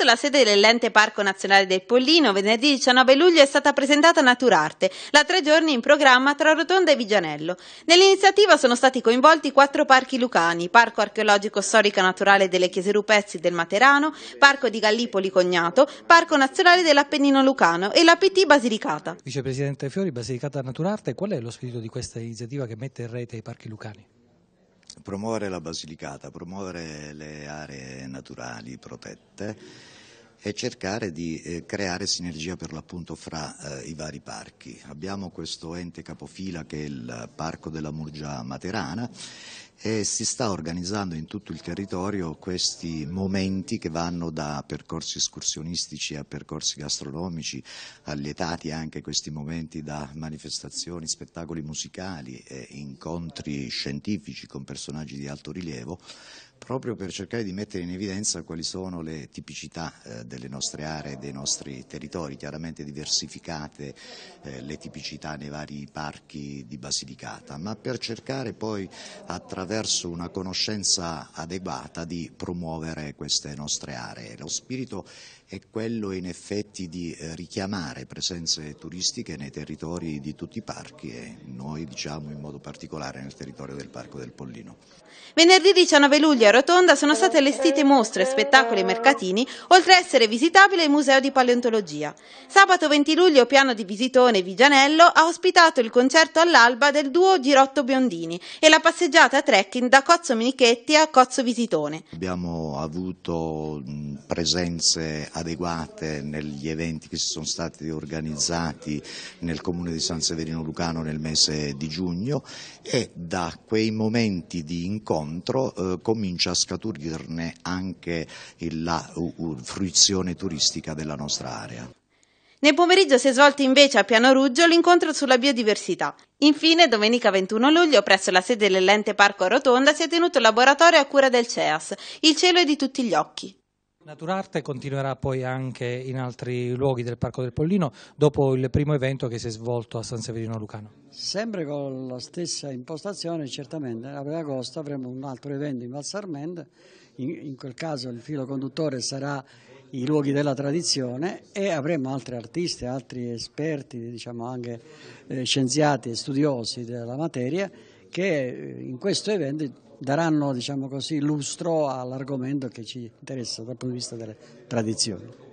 Presso la sede dell'ente Parco Nazionale del Pollino, venerdì 19 luglio è stata presentata Naturarte, la tre giorni in programma tra Rotonda e Vigianello. Nell'iniziativa sono stati coinvolti quattro parchi lucani, Parco Archeologico Storico Naturale delle Chiese Rupezzi del Materano, Parco di Gallipoli Cognato, Parco Nazionale dell'Appennino Lucano e la PT Basilicata. Vicepresidente Fiori, Basilicata Naturarte, qual è lo spirito di questa iniziativa che mette in rete i parchi lucani? promuovere la Basilicata, promuovere le aree naturali protette e cercare di eh, creare sinergia per l'appunto fra eh, i vari parchi. Abbiamo questo ente capofila che è il Parco della Murgia Materana e si sta organizzando in tutto il territorio questi momenti che vanno da percorsi escursionistici a percorsi gastronomici, allietati anche questi momenti da manifestazioni, spettacoli musicali, e incontri scientifici con personaggi di alto rilievo proprio per cercare di mettere in evidenza quali sono le tipicità eh, delle nostre aree, dei nostri territori, chiaramente diversificate eh, le tipicità nei vari parchi di Basilicata, ma per cercare poi attraverso una conoscenza adeguata di promuovere queste nostre aree. Lo spirito è quello in effetti di eh, richiamare presenze turistiche nei territori di tutti i parchi e noi diciamo in modo particolare nel territorio del Parco del Pollino. Venerdì 19 luglio a Rotonda sono state allestite mostre, spettacoli e mercatini, oltre a essere visitabile il Museo di Paleontologia. Sabato 20 luglio Piano di Visitone Vigianello ha ospitato il concerto all'alba del duo Girotto Biondini e la passeggiata trekking da Cozzo Minichetti a Cozzo Visitone. Abbiamo avuto presenze adeguate negli eventi che si sono stati organizzati nel comune di San Severino Lucano nel mese di giugno e da quei momenti di incontro eh, cominciamo comincia a scaturirne anche la fruizione turistica della nostra area. Nel pomeriggio si è svolto invece a Piano Ruggio l'incontro sulla biodiversità. Infine, domenica 21 luglio, presso la sede dell'ente Parco Rotonda, si è tenuto il laboratorio a cura del CEAS, Il cielo è di tutti gli occhi. Naturarte continuerà poi anche in altri luoghi del Parco del Pollino dopo il primo evento che si è svolto a San Severino Lucano. Sempre con la stessa impostazione, certamente a agosto avremo un altro evento in Valsarmenda, in, in quel caso il filo conduttore sarà i luoghi della tradizione e avremo altri artisti, altri esperti, diciamo anche eh, scienziati e studiosi della materia che eh, in questo evento daranno diciamo così, lustro all'argomento che ci interessa dal punto di vista delle tradizioni.